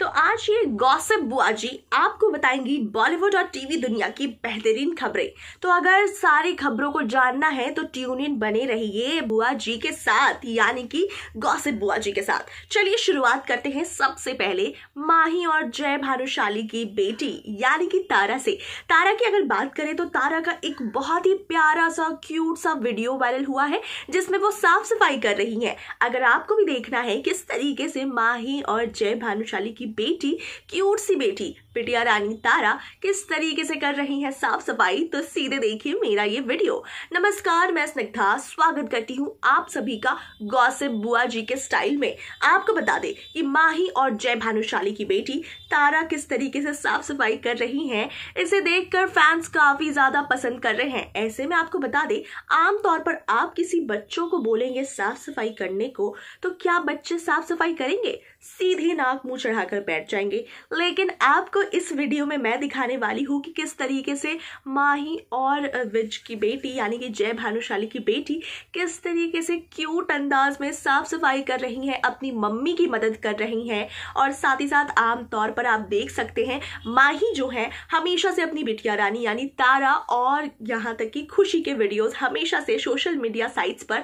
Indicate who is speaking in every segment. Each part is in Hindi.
Speaker 1: तो आज ये गॉसिप बुआ जी आपको बताएंगी बॉलीवुड और टीवी दुनिया की बेहतरीन खबरें तो अगर सारी खबरों को जानना है तो ट्यून इन बने रहिए बुआ जी के साथ यानी कि गॉसिप बुआ जी के साथ चलिए शुरुआत करते हैं सबसे पहले माही और जय भानुशाली की बेटी यानी कि तारा से तारा की अगर बात करें तो तारा का एक बहुत ही प्यारा सा क्यूट सा वीडियो वायरल हुआ है जिसमें वो साफ सफाई कर रही है अगर आपको भी देखना है किस तरीके से माही और जय भानुशाली की की बेटी क्यूट सी बेटी बिटिया रानी तारा किस तरीके से कर रही है साफ सफाई तो सीधे देखिए मेरा ये वीडियो नमस्कार मैं स्निग्धा स्वागत करती हूँ आप सभी का गौसिप बुआ जी के स्टाइल में आपको बता दे कि माही और जय भानुशाली की बेटी तारा किस तरीके से साफ सफाई कर रही है इसे देखकर फैंस काफी ज्यादा पसंद कर रहे हैं ऐसे में आपको बता दे आमतौर पर आप किसी बच्चों को बोलेंगे साफ सफाई करने को तो क्या बच्चे साफ सफाई करेंगे सीधे नाक मुंह चढ़ाकर कर बैठ जाएंगे लेकिन आपको इस वीडियो में मैं दिखाने वाली हूँ कि किस तरीके से माही और विज की बेटी यानी कि जय भानुशाली की बेटी किस तरीके से क्यूट अंदाज में साफ सफाई कर रही हैं अपनी मम्मी की मदद कर रही हैं और साथ ही साथ आमतौर पर आप देख सकते हैं माही जो है हमेशा से अपनी बिटिया रानी यानी तारा और यहाँ तक कि खुशी के वीडियोस हमेशा से सोशल मीडिया साइट्स पर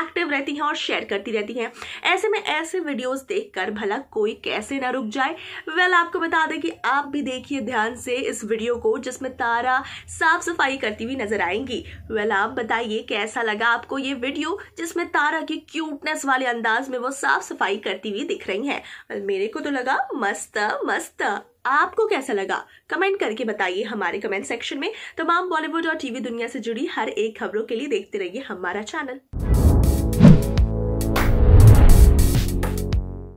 Speaker 1: एक्टिव रहती हैं और शेयर करती रहती हैं ऐसे में ऐसे वीडियोस देखकर भला कोई कैसे ना रुक जाए वेल well, आपको बता दें कि आप भी देखिए ध्यान से इस वीडियो को जिसमें तारा साफ सफाई करती हुई नजर आएंगी वेल well, आप बताइए कैसा लगा आपको ये वीडियो जिसमें तारा की क्यूटनेस वाले अंदाज में वो साफ सफाई करती हुई दिख रही है well, मेरे को तो लगा मस्त मस्त आपको कैसा लगा कमेंट करके बताइए हमारे कमेंट सेक्शन में तमाम बॉलीवुड और टीवी दुनिया से जुड़ी हर एक खबरों के लिए देखते रहिए हमारा चैनल